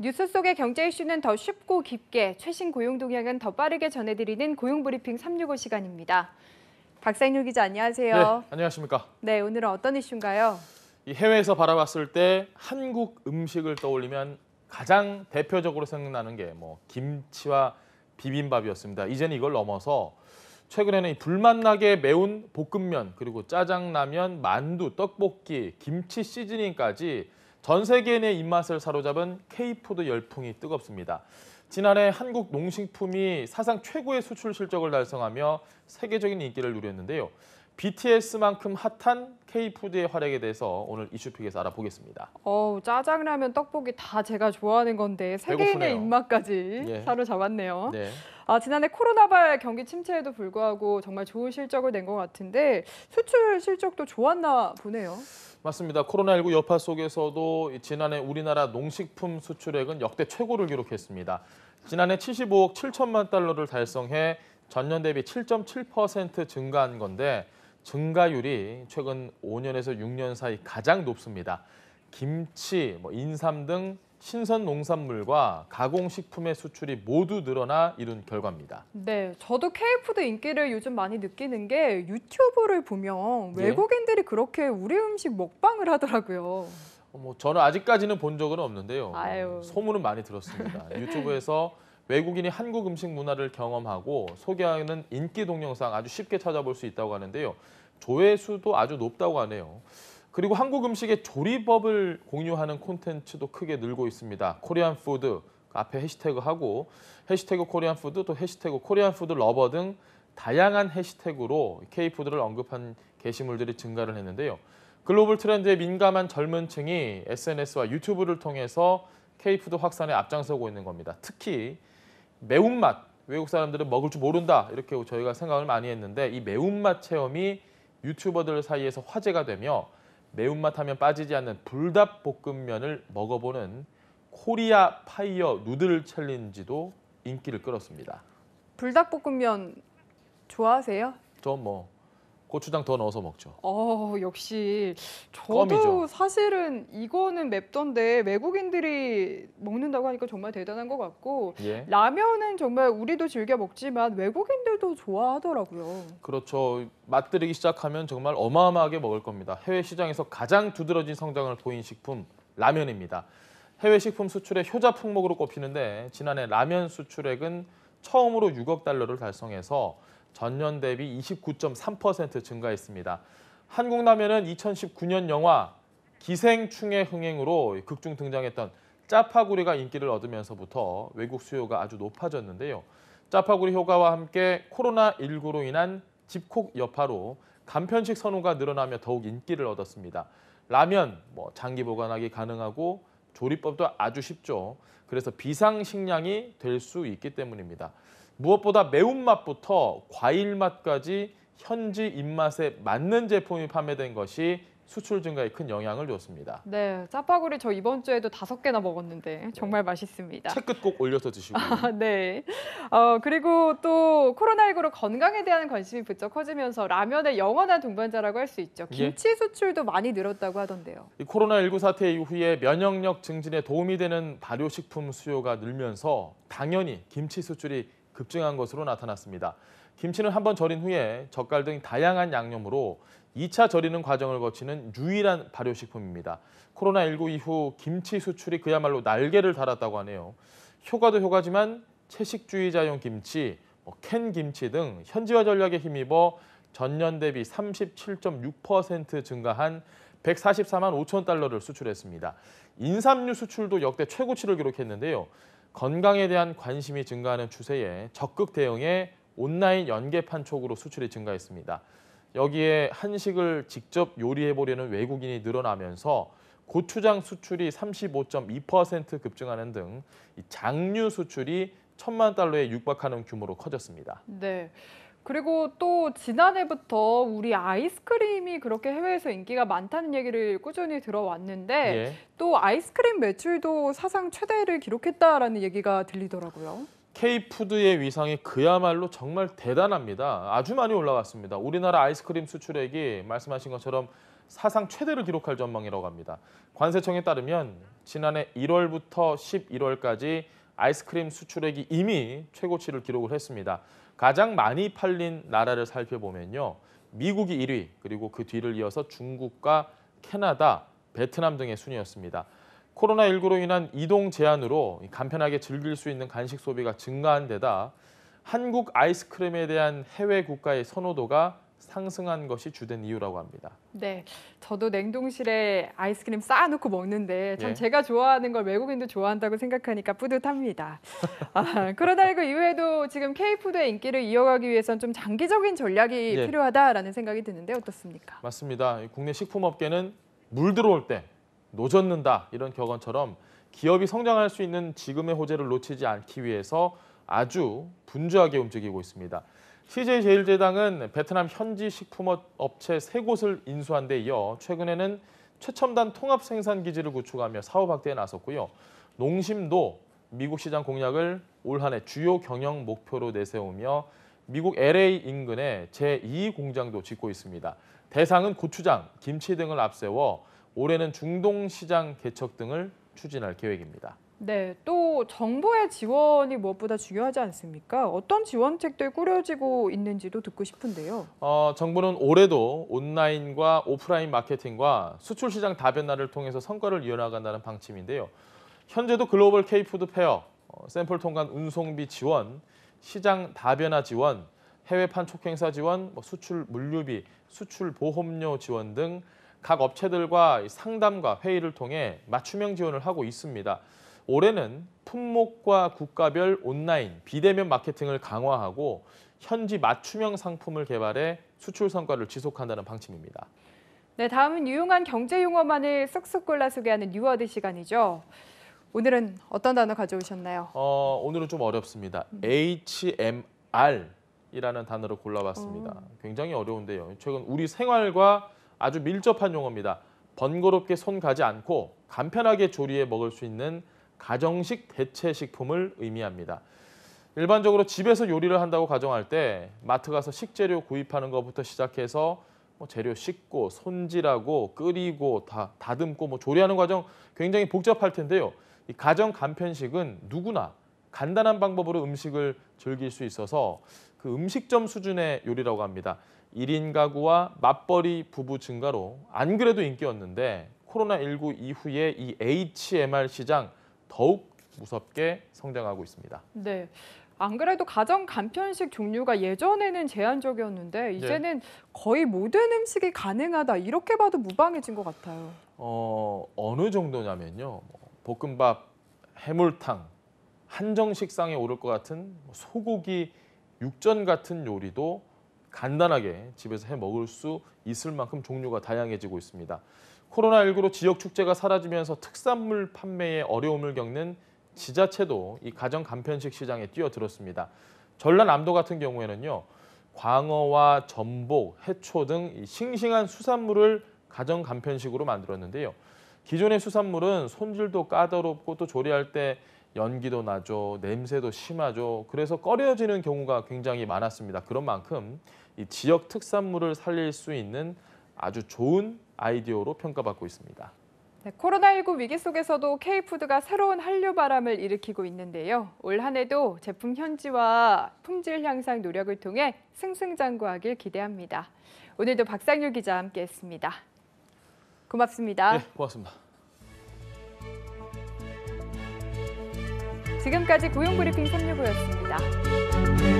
뉴스 속의 경제 이슈는 더 쉽고 깊게, 최신 고용 동향은 더 빠르게 전해드리는 고용브리핑 365 시간입니다. 박상률 기자 안녕하세요. 네, 안녕하십니까. 네, 오늘은 어떤 이슈인가요? 이 해외에서 바라봤을 때 한국 음식을 떠올리면 가장 대표적으로 생각나는 게 뭐 김치와 비빔밥이었습니다. 이제는 이걸 넘어서 최근에는 불맛나게 매운 볶음면, 그리고 짜장라면, 만두, 떡볶이, 김치 시즈닝까지 전 세계인의 입맛을 사로잡은 K푸드 열풍이 뜨겁습니다. 지난해 한국 농식품이 사상 최고의 수출 실적을 달성하며 세계적인 인기를 누렸는데요. BTS만큼 핫한 K푸드의 활약에 대해서 오늘 이슈픽에서 알아보겠습니다. 어 짜장라면, 떡볶이 다 제가 좋아하는 건데 세계인의 입맛까지 예. 사로잡았네요. 네. 아, 지난해 코로나발 경기 침체에도 불구하고 정말 좋은 실적을 낸 것 같은데 수출 실적도 좋았나 보네요. 맞습니다. 코로나19 여파 속에서도 지난해 우리나라 농식품 수출액은 역대 최고를 기록했습니다. 지난해 75억 7천만 달러를 달성해 전년 대비 7.7% 증가한 건데 증가율이 최근 5년에서 6년 사이 가장 높습니다. 김치, 뭐 인삼 등 신선 농산물과 가공식품의 수출이 모두 늘어나 이룬 결과입니다. 네, 저도 K푸드 인기를 요즘 많이 느끼는 게 유튜브를 보면 예. 외국인들이 그렇게 우리 음식 먹방을 하더라고요. 어, 뭐 저는 아직까지는 본 적은 없는데요. 아유. 소문은 많이 들었습니다. 유튜브에서 외국인이 한국 음식 문화를 경험하고 소개하는 인기 동영상 아주 쉽게 찾아볼 수 있다고 하는데요. 조회수도 아주 높다고 하네요. 그리고 한국 음식의 조리법을 공유하는 콘텐츠도 크게 늘고 있습니다. 코리안 푸드 앞에 해시태그하고 해시태그 코리안 푸드 또 해시태그 코리안 푸드 러버 등 다양한 해시태그로 K푸드를 언급한 게시물들이 증가를 했는데요. 글로벌 트렌드에 민감한 젊은 층이 SNS와 유튜브를 통해서 K푸드 확산에 앞장서고 있는 겁니다. 특히 매운맛 외국 사람들은 먹을 줄 모른다 이렇게 저희가 생각을 많이 했는데 이 매운맛 체험이 유튜버들 사이에서 화제가 되며 매운맛 하면 빠지지 않는 불닭볶음면을 먹어보는 코리아 파이어 누들 챌린지도 인기를 끌었습니다. 불닭볶음면 좋아하세요? 저뭐 고추장 더 넣어서 먹죠. 어, 역시 저도 껌이죠. 사실은 이거는 맵던데 외국인들이 먹는다고 하니까 정말 대단한 것 같고 예. 라면은 정말 우리도 즐겨 먹지만 외국인들도 좋아하더라고요. 그렇죠. 맛들이기 시작하면 정말 어마어마하게 먹을 겁니다. 해외 시장에서 가장 두드러진 성장을 보인 식품 라면입니다. 해외 식품 수출의 효자 품목으로 꼽히는데 지난해 라면 수출액은 처음으로 6억 달러를 달성해서 전년 대비 29.3% 증가했습니다. 한국라면은 2019년 영화 기생충의 흥행으로 극중 등장했던 짜파구리가 인기를 얻으면서부터 외국 수요가 아주 높아졌는데요. 짜파구리 효과와 함께 코로나19로 인한 집콕 여파로 간편식 선호가 늘어나며 더욱 인기를 얻었습니다. 라면 뭐 장기 보관하기 가능하고 조리법도 아주 쉽죠. 그래서 비상식량이 될 수 있기 때문입니다. 무엇보다 매운맛부터 과일맛까지 현지 입맛에 맞는 제품이 판매된 것이 수출 증가에 큰 영향을 줬습니다. 네, 짜파구리 저 이번 주에도 다섯 개나 먹었는데 네. 정말 맛있습니다. 책끝 꼭 올려서 드시고. 아, 네. 어, 그리고 또 코로나19로 건강에 대한 관심이 부쩍 커지면서 라면의 영원한 동반자라고 할 수 있죠. 예. 김치 수출도 많이 늘었다고 하던데요. 이 코로나19 사태 이후에 면역력 증진에 도움이 되는 발효식품 수요가 늘면서 당연히 김치 수출이 급증한 것으로 나타났습니다. 김치는 한 번 절인 후에 젓갈 등 다양한 양념으로 2차 절이는 과정을 거치는 유일한 발효식품입니다. 코로나19 이후 김치 수출이 그야말로 날개를 달았다고 하네요. 효과도 효과지만 채식주의자용 김치, 뭐 캔 김치 등 현지화 전략에 힘입어 전년 대비 37.6% 증가한 144만 5천 달러를 수출했습니다. 인삼류 수출도 역대 최고치를 기록했는데요. 건강에 대한 관심이 증가하는 추세에 적극 대응해 온라인 연계판 촉으로 수출이 증가했습니다. 여기에 한식을 직접 요리해보려는 외국인이 늘어나면서 고추장 수출이 35.2% 급증하는 등 장류 수출이 천만 달러에 육박하는 규모로 커졌습니다. 네. 그리고 또 지난해부터 우리 아이스크림이 그렇게 해외에서 인기가 많다는 얘기를 꾸준히 들어왔는데 예. 또 아이스크림 매출도 사상 최대를 기록했다라는 얘기가 들리더라고요. K푸드의 위상이 그야말로 정말 대단합니다. 아주 많이 올라갔습니다. 우리나라 아이스크림 수출액이 말씀하신 것처럼 사상 최대를 기록할 전망이라고 합니다. 관세청에 따르면 지난해 1월부터 11월까지 아이스크림 수출액이 이미 최고치를 기록을 했습니다. 가장 많이 팔린 나라를 살펴보면요. 미국이 1위, 그리고 그 뒤를 이어서 중국과 캐나다, 베트남 등의 순이었습니다. 코로나19로 인한 이동 제한으로 간편하게 즐길 수 있는 간식 소비가 증가한 데다 한국 아이스크림에 대한 해외 국가의 선호도가 상승한 것이 주된 이유라고 합니다. 네, 저도 냉동실에 아이스크림 쌓아놓고 먹는데 참 예. 제가 좋아하는 걸 외국인도 좋아한다고 생각하니까 뿌듯합니다. 아, 코로나19 이후에도 지금 K푸드의 인기를 이어가기 위해선 좀 장기적인 전략이 예. 필요하다라는 생각이 드는데 어떻습니까? 맞습니다. 국내 식품업계는 물 들어올 때 노젓는다 이런 격언처럼 기업이 성장할 수 있는 지금의 호재를 놓치지 않기 위해서 아주 분주하게 움직이고 있습니다. CJ제일제당은 베트남 현지 식품업체 세 곳을 인수한 데 이어 최근에는 최첨단 통합 생산 기지를 구축하며 사업 확대에 나섰고요. 농심도 미국 시장 공략을 올 한해 주요 경영 목표로 내세우며 미국 LA 인근에 제2 공장도 짓고 있습니다. 대상은 고추장, 김치 등을 앞세워 올해는 중동 시장 개척 등을 추진할 계획입니다. 네, 또 정부의 지원이 무엇보다 중요하지 않습니까? 어떤 지원책들 꾸려지고 있는지도 듣고 싶은데요. 어, 정부는 올해도 온라인과 오프라인 마케팅과 수출 시장 다변화를 통해서 성과를 이어나간다는 방침인데요. 현재도 글로벌 케이푸드 페어, 어, 샘플 통관 운송비 지원, 시장 다변화 지원, 해외 판촉 행사 지원, 뭐 수출 물류비, 수출 보험료 지원 등 각 업체들과 상담과 회의를 통해 맞춤형 지원을 하고 있습니다. 올해는 품목과 국가별 온라인 비대면 마케팅을 강화하고 현지 맞춤형 상품을 개발해 수출 성과를 지속한다는 방침입니다. 네, 다음은 유용한 경제 용어만을 쏙쏙 골라 소개하는 뉴워드 시간이죠. 오늘은 어떤 단어 가져오셨나요? 어, 오늘은 좀 어렵습니다. 음. HMR이라는 단어를 골라봤습니다. 어. 굉장히 어려운데요. 최근 우리 생활과 아주 밀접한 용어입니다. 번거롭게 손 가지 않고 간편하게 조리해 먹을 수 있는 가정식 대체 식품을 의미합니다. 일반적으로 집에서 요리를 한다고 가정할 때 마트 가서 식재료 구입하는 것부터 시작해서 뭐 재료 씻고 손질하고 끓이고 다 다듬고 뭐 조리하는 과정 굉장히 복잡할 텐데요. 이 가정 간편식은 누구나 간단한 방법으로 음식을 즐길 수 있어서 그 음식점 수준의 요리라고 합니다. 1인 가구와 맞벌이 부부 증가로 안 그래도 인기였는데 코로나19 이후에 이 HMR 시장 더욱 무섭게 성장하고 있습니다. 네. 안 그래도 가정 간편식 종류가 예전에는 제한적이었는데 네. 이제는 네. 거의 모든 음식이 가능하다 이렇게 봐도 무방해진 것 같아요. 어, 어느 정도냐면요. 뭐 볶음밥, 해물탕, 한정 식상에 오를 것 같은 뭐 소고기 육전 같은 요리도 간단하게 집에서 해 먹을 수 있을 만큼 종류가 다양해지고 있습니다. 코로나19로 지역 축제가 사라지면서 특산물 판매에 어려움을 겪는 지자체도 이 가정 간편식 시장에 뛰어들었습니다. 전라남도 같은 경우에는요. 광어와 전복, 해초 등 싱싱한 수산물을 가정 간편식으로 만들었는데요. 기존의 수산물은 손질도 까다롭고 또 조리할 때 연기도 나죠. 냄새도 심하죠. 그래서 꺼려지는 경우가 굉장히 많았습니다. 그런 만큼 이 지역 특산물을 살릴 수 있는 아주 좋은 아이디어로 평가받고 있습니다. 네, 코로나19 위기 속에서도 K푸드가 새로운 한류 바람을 일으키고 있는데요. 올한 해도 제품 현지와 품질 향상 노력을 통해 승승장구하길 기대합니다. 오늘도 박상률 기자 함께했습니다. 고맙습니다. 네, 고맙습니다. 지금까지 고용브리핑 365였습니다.